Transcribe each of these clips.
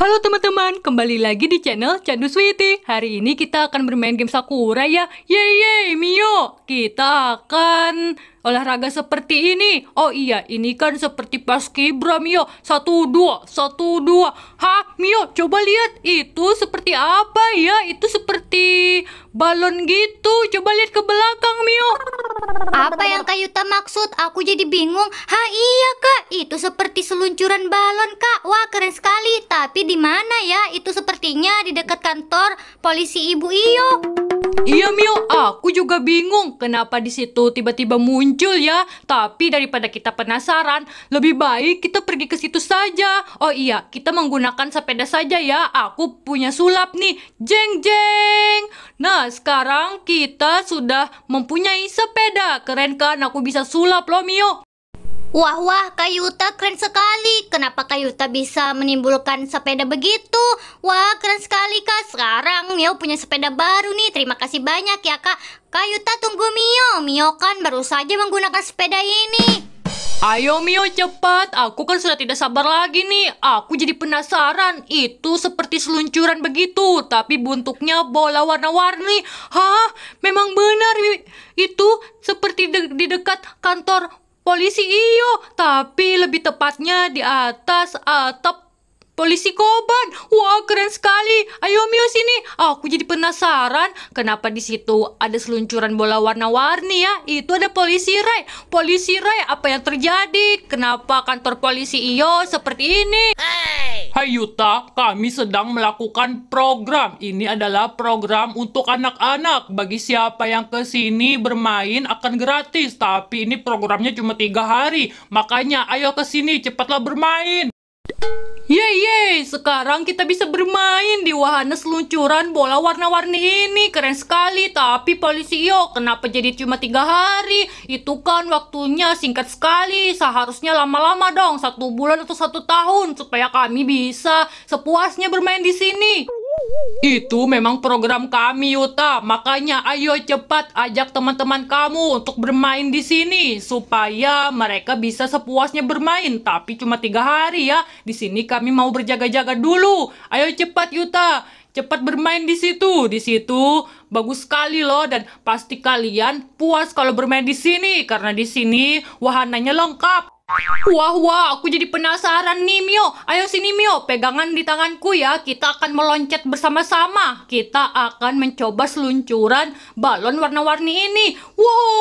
Halo teman-teman, kembali lagi di channel Candu Sweety. Hari ini kita akan bermain game Sakura ya. Yeay, yeay Mio. Kita akan olahraga seperti ini. Oh iya, ini kan seperti pas kibra Mio. Satu dua, satu dua. Hah, Mio, coba lihat itu seperti apa ya? Itu seperti balon gitu. Coba lihat ke belakang Mio. Apa yang Kak Yuta maksud? Aku jadi bingung. Hah, iya Kak, itu seperti seluncuran balon Kak. Wah, keren sekali. Tapi di mana ya? Itu sepertinya di dekat kantor polisi Ibu Iyo. Iya Mio, aku juga bingung kenapa di situ tiba-tiba muncul ya. Tapi daripada kita penasaran, lebih baik kita pergi ke situ saja. Oh iya, kita menggunakan sepeda saja ya. Aku punya sulap nih. Jeng jeng. Nah, sekarang kita sudah mempunyai sepeda. Keren kan? Aku bisa sulap loh Mio. Wah wah Kayuta keren sekali Kenapa Kayuta bisa menimbulkan sepeda begitu Wah keren sekali Kak Sekarang Mio punya sepeda baru nih Terima kasih banyak ya Kak Kayuta tunggu Mio Mio kan baru saja menggunakan sepeda ini Ayo Mio cepat, aku kan sudah tidak sabar lagi nih Aku jadi penasaran, itu seperti seluncuran begitu Tapi bentuknya bola warna-warni Hah, memang benar Itu seperti de di dekat kantor polisi iyo, tapi lebih tepatnya di atas atap polisi Koban. Wah, keren sekali. Ayo Mio sini. Aku jadi penasaran kenapa di situ ada seluncuran bola warna-warni ya? Itu ada polisi ray Polisi ray apa yang terjadi? Kenapa kantor polisi Iyo seperti ini? Hey. Eh, Hai Yuta, kami sedang melakukan program. Ini adalah program untuk anak-anak. Bagi siapa yang ke sini bermain akan gratis. Tapi ini programnya cuma tiga hari. Makanya ayo ke sini cepatlah bermain. Yeay, sekarang kita bisa bermain di wahana seluncuran bola warna-warni ini. Keren sekali, tapi polisi yo, kenapa jadi cuma tiga hari? Itu kan waktunya singkat sekali, seharusnya lama-lama dong, satu bulan atau satu tahun, supaya kami bisa sepuasnya bermain di sini. Itu memang program kami, Yuta. Makanya ayo cepat ajak teman-teman kamu untuk bermain di sini supaya mereka bisa sepuasnya bermain. Tapi cuma tiga hari ya. Di sini kami mau berjaga-jaga dulu. Ayo cepat, Yuta. Cepat bermain di situ. Di situ bagus sekali loh dan pasti kalian puas kalau bermain di sini karena di sini wahananya lengkap. Wah wah, aku jadi penasaran nih Mio. Ayo sini Mio, pegangan di tanganku ya. Kita akan meloncat bersama-sama. Kita akan mencoba seluncuran balon warna-warni ini. Wow,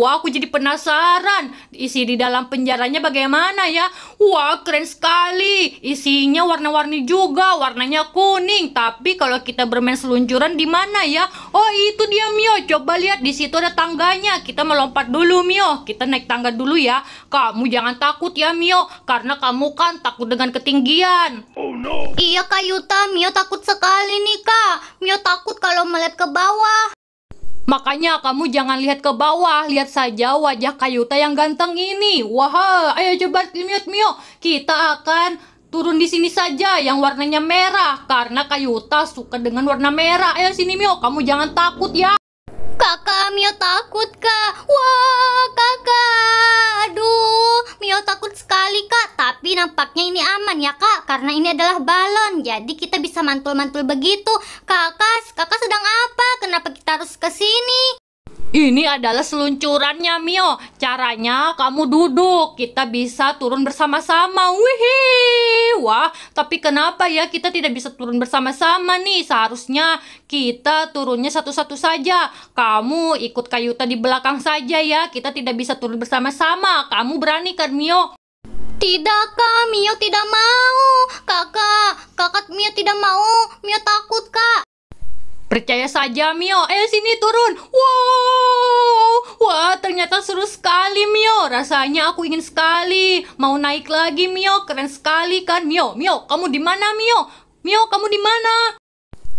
Wah, aku jadi penasaran. Isi di dalam penjaranya bagaimana ya? Wah, keren sekali. Isinya warna-warni juga, warnanya kuning. Tapi kalau kita bermain seluncuran di mana ya? Oh, itu dia Mio. Coba lihat di situ ada tangganya. Kita melompat dulu Mio. Kita naik tangga dulu ya. Kamu jangan takut ya Mio, karena kamu kan takut dengan ketinggian. Oh no. Iya Kak Yuta, Mio takut sekali nih Kak. Mio takut kalau melihat ke bawah. Makanya kamu jangan lihat ke bawah, lihat saja wajah Kayuta yang ganteng ini. Wah, ayo coba miut mio. Kita akan turun di sini saja yang warnanya merah karena Kayuta suka dengan warna merah. Ayo sini mio, kamu jangan takut ya. Kakak, Mio takut, Kak. Wah, Kakak. Aduh, Mio takut sekali, Kak. Tapi nampaknya ini aman ya, Kak. Karena ini adalah balon. Jadi kita bisa mantul-mantul begitu. Kakak, Kakak sedang apa? Kenapa kita harus ke sini? Ini adalah seluncurannya Mio. Caranya kamu duduk, kita bisa turun bersama-sama. Wih, wah. Tapi kenapa ya kita tidak bisa turun bersama-sama nih? Seharusnya kita turunnya satu-satu saja. Kamu ikut Kayuta di belakang saja ya. Kita tidak bisa turun bersama-sama. Kamu berani kan Mio? Tidak kak, Mio tidak mau. Kakak, kakak Mio tidak mau. Mio takut kak. Percaya saja Mio, ayo eh, sini turun. Wow, wah ternyata seru sekali Mio. Rasanya aku ingin sekali mau naik lagi Mio, keren sekali kan Mio. Mio, kamu di mana Mio? Mio, kamu di mana?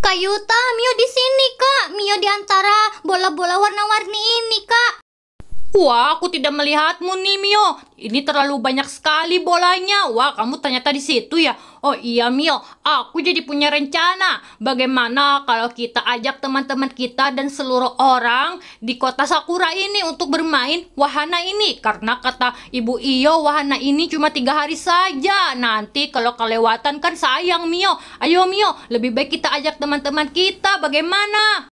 Kak Yuta, Mio di sini kak. Mio di antara bola-bola warna-warni ini kak. Wah, aku tidak melihatmu nih, Mio. Ini terlalu banyak sekali bolanya. Wah, kamu ternyata di situ ya. Oh iya, Mio. Aku jadi punya rencana. Bagaimana kalau kita ajak teman-teman kita dan seluruh orang di kota Sakura ini untuk bermain wahana ini? Karena kata Ibu Iyo, wahana ini cuma tiga hari saja. Nanti kalau kelewatan kan sayang, Mio. Ayo, Mio. Lebih baik kita ajak teman-teman kita. Bagaimana?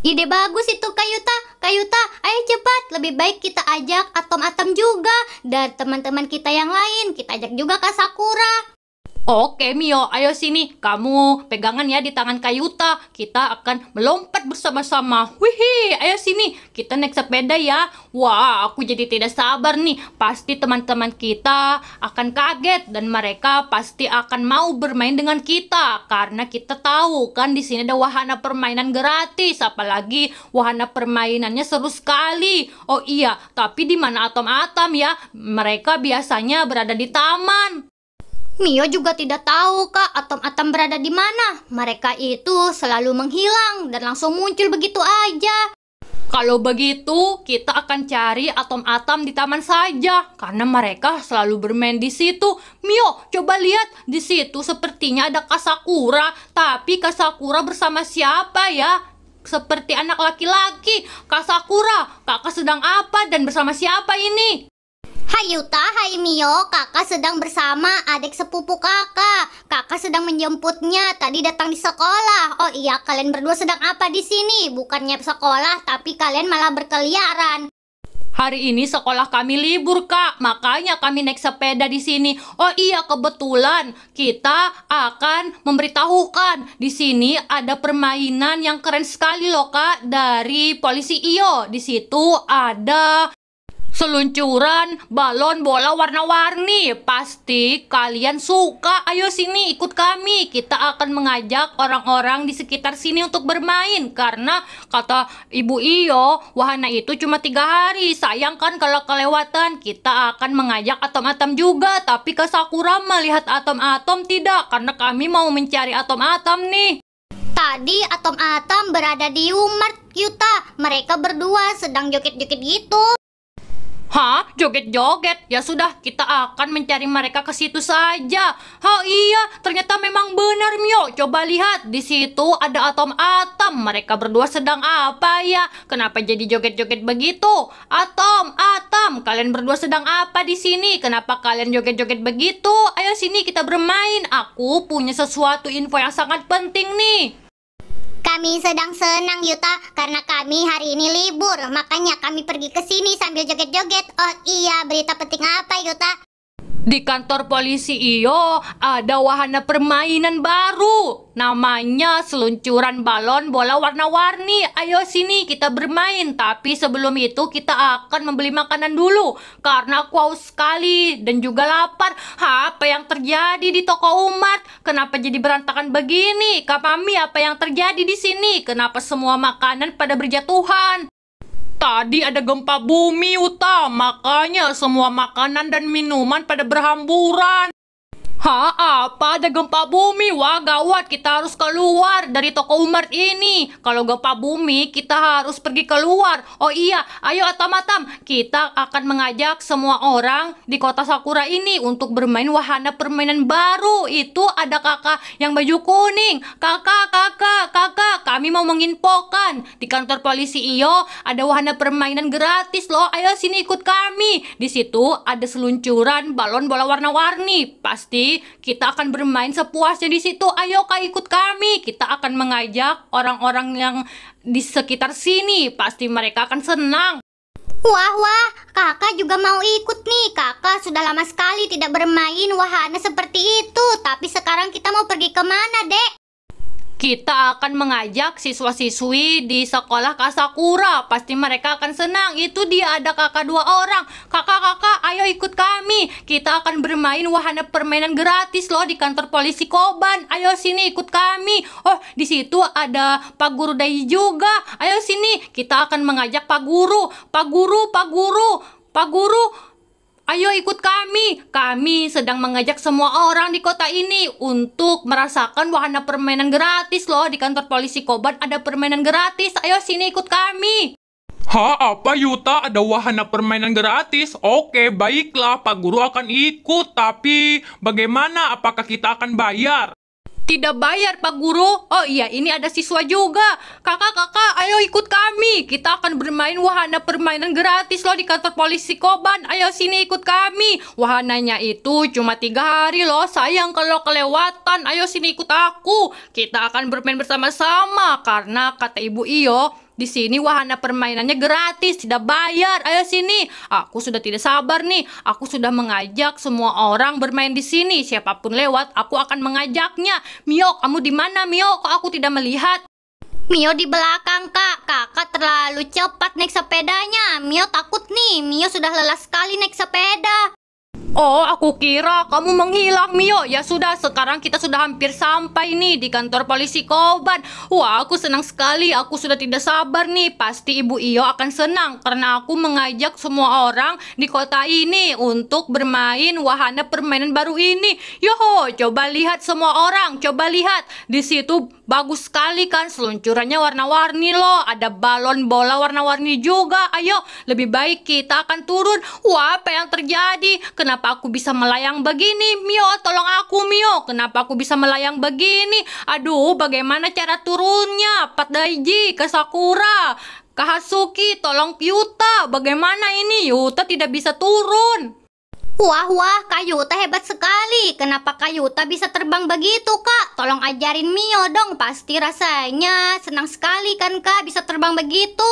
Ide bagus itu Kayuta, Kayuta, ayo cepat. Lebih baik kita ajak Atom Atom juga dan teman-teman kita yang lain. Kita ajak juga Kak Sakura. Oke Mio, ayo sini. Kamu pegangan ya di tangan Kayuta. Kita akan melompat bersama-sama. Wih, ayo sini. Kita naik sepeda ya. Wah, aku jadi tidak sabar nih. Pasti teman-teman kita akan kaget dan mereka pasti akan mau bermain dengan kita karena kita tahu kan di sini ada wahana permainan gratis. Apalagi wahana permainannya seru sekali. Oh iya, tapi di mana atom-atom ya? Mereka biasanya berada di taman. Mio juga tidak tahu kak atom-atom berada di mana. Mereka itu selalu menghilang dan langsung muncul begitu aja. Kalau begitu, kita akan cari atom-atom di taman saja karena mereka selalu bermain di situ. Mio, coba lihat di situ sepertinya ada Kasakura, tapi Kasakura bersama siapa ya? Seperti anak laki-laki, Kasakura, kakak sedang apa dan bersama siapa ini? Hai Yuta, hai Mio, kakak sedang bersama adik sepupu kakak. Kakak sedang menjemputnya, tadi datang di sekolah. Oh iya, kalian berdua sedang apa di sini? Bukannya sekolah, tapi kalian malah berkeliaran. Hari ini sekolah kami libur, Kak. Makanya kami naik sepeda di sini. Oh iya, kebetulan kita akan memberitahukan di sini ada permainan yang keren sekali loh, Kak, dari polisi Iyo. Di situ ada Seluncuran, balon, bola warna-warni Pasti kalian suka Ayo sini ikut kami Kita akan mengajak orang-orang di sekitar sini untuk bermain Karena kata Ibu Iyo Wahana itu cuma tiga hari Sayang kan kalau kelewatan Kita akan mengajak atom-atom juga Tapi ke Sakura melihat atom-atom tidak Karena kami mau mencari atom-atom nih Tadi atom-atom berada di Umar Yuta Mereka berdua sedang joget-joget gitu Hah? Joget-joget? Ya sudah, kita akan mencari mereka ke situ saja. Oh iya, ternyata memang benar Mio. Coba lihat, di situ ada atom-atom. Mereka berdua sedang apa ya? Kenapa jadi joget-joget begitu? Atom, atom, kalian berdua sedang apa di sini? Kenapa kalian joget-joget begitu? Ayo sini kita bermain. Aku punya sesuatu info yang sangat penting nih. Kami sedang senang Yuta karena kami hari ini libur. Makanya kami pergi ke sini sambil joget-joget. Oh iya, berita penting apa Yuta? Di kantor polisi Iyo ada wahana permainan baru Namanya seluncuran balon bola warna-warni Ayo sini kita bermain Tapi sebelum itu kita akan membeli makanan dulu Karena aku haus sekali dan juga lapar Apa yang terjadi di toko umat? Kenapa jadi berantakan begini? Kak Mami apa yang terjadi di sini? Kenapa semua makanan pada berjatuhan? Tadi ada gempa bumi, utama, Makanya semua makanan dan minuman pada berhamburan. Ha, Apa? Ada gempa bumi? Wah gawat, kita harus keluar dari toko Umar ini. Kalau gempa bumi, kita harus pergi keluar. Oh iya, ayo atam-atam. kita akan mengajak semua orang di kota Sakura ini untuk bermain wahana permainan baru. Itu ada kakak yang baju kuning. Kakak, kakak, kakak, kami mau menginfokan. Di kantor polisi Iyo ada wahana permainan gratis loh. Ayo sini ikut kami. Di situ ada seluncuran balon bola warna-warni. Pasti kita akan bermain sepuasnya di situ. Ayo kak ikut kami. Kita akan mengajak orang-orang yang di sekitar sini. Pasti mereka akan senang. Wah, wah, kakak juga mau ikut nih. Kakak sudah lama sekali tidak bermain wahana seperti itu. Tapi sekarang kita mau pergi kemana, dek? Kita akan mengajak siswa-siswi di sekolah Kasakura. Pasti mereka akan senang. Itu dia ada kakak dua orang. Kakak-kakak, ayo ikut kami. Kita akan bermain wahana permainan gratis loh di kantor polisi Koban. Ayo sini ikut kami. Oh, di situ ada Pak Guru Dai juga. Ayo sini, kita akan mengajak Pak Guru. Pak Guru, Pak Guru, Pak Guru. Ayo ikut kami. Kami sedang mengajak semua orang di kota ini untuk merasakan wahana permainan gratis loh. Di kantor polisi Koban ada permainan gratis. Ayo sini ikut kami. Ha apa Yuta? Ada wahana permainan gratis? Oke, baiklah. Pak Guru akan ikut. Tapi bagaimana? Apakah kita akan bayar? Tidak bayar Pak Guru. Oh iya, ini ada siswa juga. Kakak-kakak, ayo ikut kami. Kita akan bermain wahana permainan gratis loh di kantor polisi Koban. Ayo sini ikut kami. Wahananya itu cuma tiga hari loh. Sayang kalau kelewatan. Ayo sini ikut aku. Kita akan bermain bersama-sama karena kata Ibu Iyo di sini wahana permainannya gratis, tidak bayar. Ayo sini. Aku sudah tidak sabar nih. Aku sudah mengajak semua orang bermain di sini. Siapapun lewat, aku akan mengajaknya. Mio, kamu di mana, Mio? Kok aku tidak melihat? Mio di belakang kak, kakak terlalu cepat naik sepedanya Mio takut nih, Mio sudah lelah sekali naik sepeda Oh, aku kira kamu menghilang, Mio. Ya sudah, sekarang kita sudah hampir sampai nih di kantor polisi Koban. Wah, aku senang sekali. Aku sudah tidak sabar nih. Pasti Ibu Iyo akan senang karena aku mengajak semua orang di kota ini untuk bermain wahana permainan baru ini. Yoho, coba lihat semua orang. Coba lihat. Di situ bagus sekali kan seluncurannya warna-warni loh ada balon bola warna-warni juga ayo lebih baik kita akan turun wah apa yang terjadi kenapa Kenapa aku bisa melayang begini? Mio, tolong aku Mio. Kenapa aku bisa melayang begini? Aduh, bagaimana cara turunnya? Pat Daiji ke Sakura. Hasuki tolong Yuta. Bagaimana ini? Yuta tidak bisa turun. Wah, wah, Kak Yuta hebat sekali. Kenapa Kak Yuta bisa terbang begitu, Kak? Tolong ajarin Mio dong, pasti rasanya senang sekali kan, Kak, bisa terbang begitu.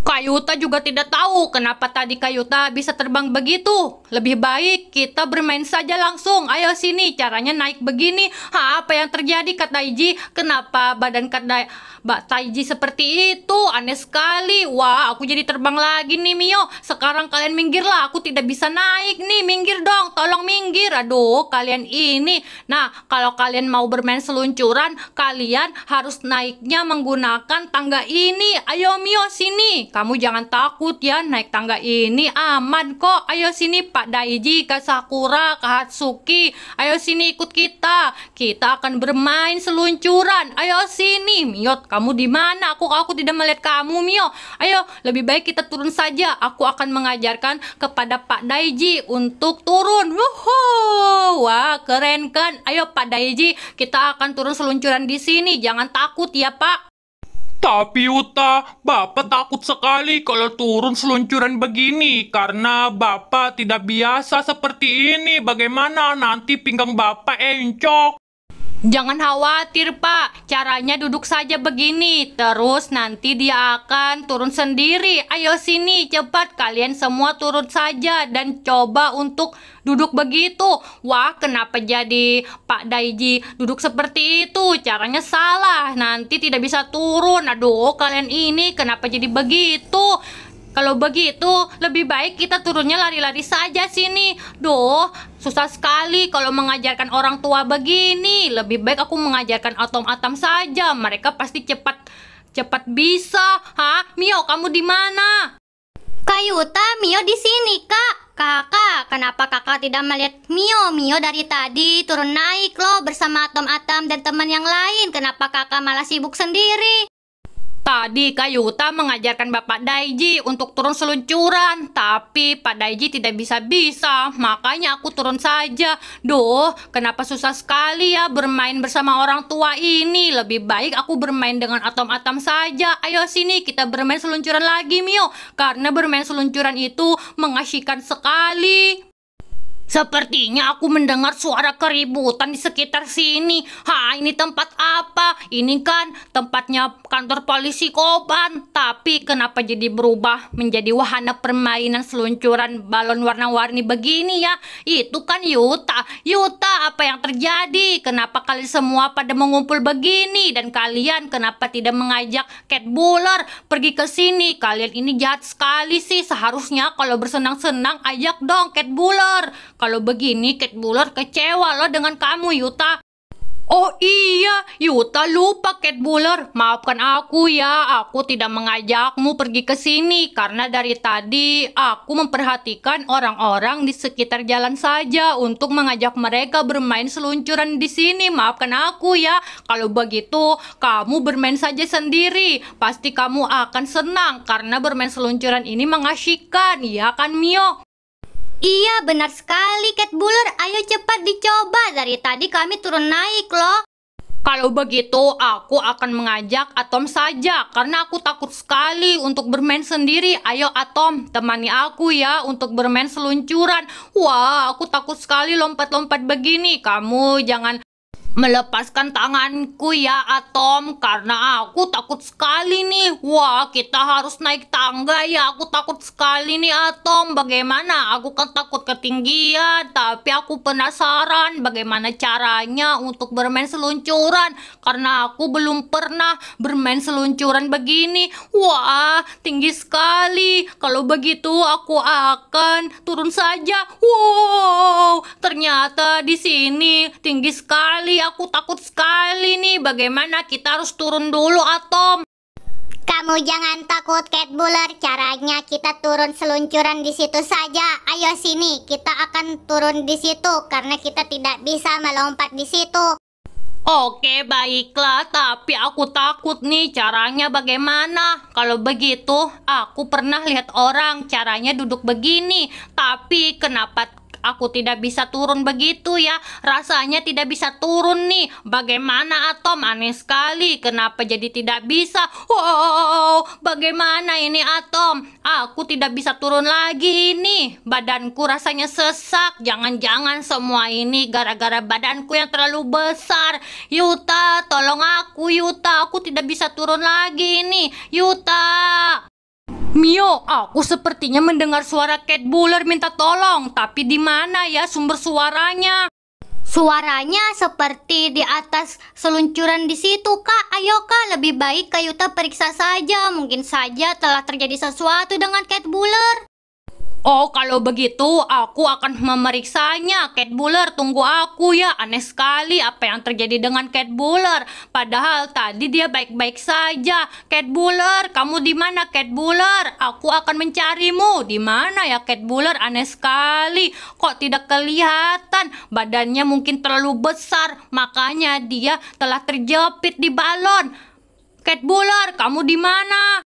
Kayuta juga tidak tahu kenapa tadi Kayuta bisa terbang begitu. Lebih baik kita bermain saja langsung. Ayo sini, caranya naik begini. Ha, apa yang terjadi kata Iji? Kenapa badan kata Mbak Taiji seperti itu? Aneh sekali. Wah, aku jadi terbang lagi nih Mio. Sekarang kalian minggirlah, aku tidak bisa naik nih. Minggir dong, tolong minggir. Aduh, kalian ini. Nah, kalau kalian mau bermain seluncuran, kalian harus naiknya menggunakan tangga ini. Ayo Mio, sini kamu jangan takut ya naik tangga ini aman kok. Ayo sini Pak Daiji, ke Sakura, ke Hatsuki. Ayo sini ikut kita. Kita akan bermain seluncuran. Ayo sini, Mio. Kamu di mana? Aku aku tidak melihat kamu, Mio. Ayo, lebih baik kita turun saja. Aku akan mengajarkan kepada Pak Daiji untuk turun. Wuhuu. Wah, keren kan? Ayo Pak Daiji, kita akan turun seluncuran di sini. Jangan takut ya, Pak. Tapi Uta, Bapak takut sekali kalau turun seluncuran begini karena Bapak tidak biasa seperti ini. Bagaimana nanti pinggang Bapak encok? Jangan khawatir pak, caranya duduk saja begini, terus nanti dia akan turun sendiri. Ayo sini cepat kalian semua turun saja dan coba untuk duduk begitu. Wah kenapa jadi Pak Daiji duduk seperti itu, caranya salah, nanti tidak bisa turun. Aduh kalian ini kenapa jadi begitu? Kalau begitu, lebih baik kita turunnya lari-lari saja sini. Duh, susah sekali kalau mengajarkan orang tua begini. Lebih baik aku mengajarkan atom-atom saja. Mereka pasti cepat cepat bisa. Hah, Mio, kamu di mana? Kayuta, Mio di sini, Kak. Kakak, kenapa kakak tidak melihat Mio? Mio dari tadi turun naik loh bersama Atom Atom dan teman yang lain. Kenapa kakak malah sibuk sendiri? Tadi Kak Yuta mengajarkan Bapak Daiji untuk turun seluncuran, tapi Pak Daiji tidak bisa-bisa, makanya aku turun saja. Duh, kenapa susah sekali ya bermain bersama orang tua ini? Lebih baik aku bermain dengan atom-atom saja. Ayo sini, kita bermain seluncuran lagi, Mio. Karena bermain seluncuran itu mengasyikan sekali. Sepertinya aku mendengar suara keributan di sekitar sini. Ha, ini tempat apa? Ini kan tempatnya kantor polisi Koban. Tapi kenapa jadi berubah menjadi wahana permainan seluncuran balon warna-warni begini ya? Itu kan Yuta. Yuta, apa yang terjadi? Kenapa kalian semua pada mengumpul begini? Dan kalian kenapa tidak mengajak Cat Buller pergi ke sini? Kalian ini jahat sekali sih. Seharusnya kalau bersenang-senang ajak dong Cat Buller. Kalau begini Cat Buller kecewa loh dengan kamu Yuta. Oh iya, Yuta lupa Cat Buller. Maafkan aku ya, aku tidak mengajakmu pergi ke sini karena dari tadi aku memperhatikan orang-orang di sekitar jalan saja untuk mengajak mereka bermain seluncuran di sini. Maafkan aku ya. Kalau begitu, kamu bermain saja sendiri. Pasti kamu akan senang karena bermain seluncuran ini mengasyikkan, ya kan Mio? Iya benar sekali Cat Buller, ayo cepat dicoba dari tadi kami turun naik loh. Kalau begitu aku akan mengajak Atom saja karena aku takut sekali untuk bermain sendiri. Ayo Atom, temani aku ya untuk bermain seluncuran. Wah, aku takut sekali lompat-lompat begini. Kamu jangan Melepaskan tanganku ya Atom karena aku takut sekali nih. Wah, kita harus naik tangga ya. Aku takut sekali nih Atom. Bagaimana? Aku kan takut ketinggian, tapi aku penasaran bagaimana caranya untuk bermain seluncuran karena aku belum pernah bermain seluncuran begini. Wah, tinggi sekali. Kalau begitu aku akan turun saja. Wow, ternyata di sini tinggi sekali aku takut sekali nih. Bagaimana kita harus turun dulu, Atom? Kamu jangan takut, Cat Buller. Caranya kita turun seluncuran di situ saja. Ayo sini, kita akan turun di situ karena kita tidak bisa melompat di situ. Oke, baiklah. Tapi aku takut nih caranya bagaimana. Kalau begitu, aku pernah lihat orang caranya duduk begini. Tapi kenapa Aku tidak bisa turun begitu ya. Rasanya tidak bisa turun nih. Bagaimana Atom? Aneh sekali. Kenapa jadi tidak bisa? Wow, bagaimana ini Atom? Aku tidak bisa turun lagi ini. Badanku rasanya sesak. Jangan-jangan semua ini gara-gara badanku yang terlalu besar. Yuta, tolong aku Yuta. Aku tidak bisa turun lagi ini. Yuta. Mio, aku sepertinya mendengar suara Cat Buller minta tolong, tapi di mana ya sumber suaranya? Suaranya seperti di atas seluncuran di situ, Kak. Ayo, Kak, lebih baik Kak Yuta periksa saja. Mungkin saja telah terjadi sesuatu dengan Cat Buller. Oh, kalau begitu aku akan memeriksanya. Cat Buller, tunggu aku ya. Aneh sekali apa yang terjadi dengan Cat Buller. Padahal tadi dia baik-baik saja. Cat Buller, kamu di mana Cat Buller? Aku akan mencarimu. Di mana ya Cat Buller? Aneh sekali. Kok tidak kelihatan? Badannya mungkin terlalu besar, makanya dia telah terjepit di balon. Cat Buller, kamu di mana?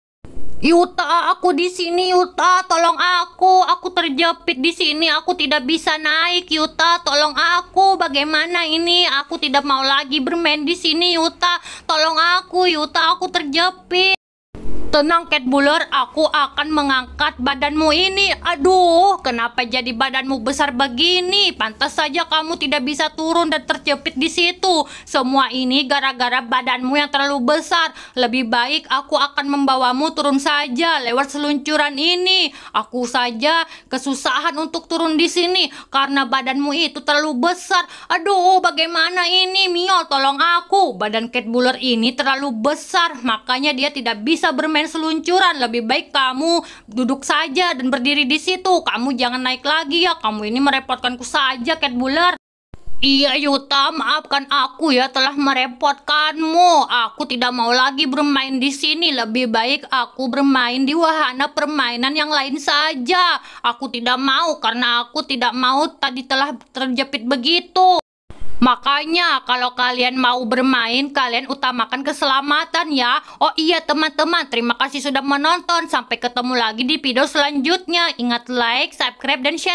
Yuta, aku di sini Yuta, tolong aku. Aku terjepit di sini, aku tidak bisa naik Yuta, tolong aku. Bagaimana ini? Aku tidak mau lagi bermain di sini Yuta. Tolong aku Yuta, aku terjepit. Tenang Cat Buller, aku akan mengangkat badanmu ini. Aduh, kenapa jadi badanmu besar begini? Pantas saja kamu tidak bisa turun dan terjepit di situ. Semua ini gara-gara badanmu yang terlalu besar. Lebih baik aku akan membawamu turun saja lewat seluncuran ini. Aku saja kesusahan untuk turun di sini karena badanmu itu terlalu besar. Aduh, bagaimana ini? Mio, tolong aku. Badan Cat Buller ini terlalu besar, makanya dia tidak bisa bermain main seluncuran lebih baik kamu duduk saja dan berdiri di situ kamu jangan naik lagi ya kamu ini merepotkanku saja Cat Bular Iya Yuta, maafkan aku ya telah merepotkanmu. Aku tidak mau lagi bermain di sini. Lebih baik aku bermain di wahana permainan yang lain saja. Aku tidak mau karena aku tidak mau tadi telah terjepit begitu. Makanya kalau kalian mau bermain, kalian utamakan keselamatan ya. Oh iya teman-teman, terima kasih sudah menonton. Sampai ketemu lagi di video selanjutnya. Ingat like, subscribe, dan share.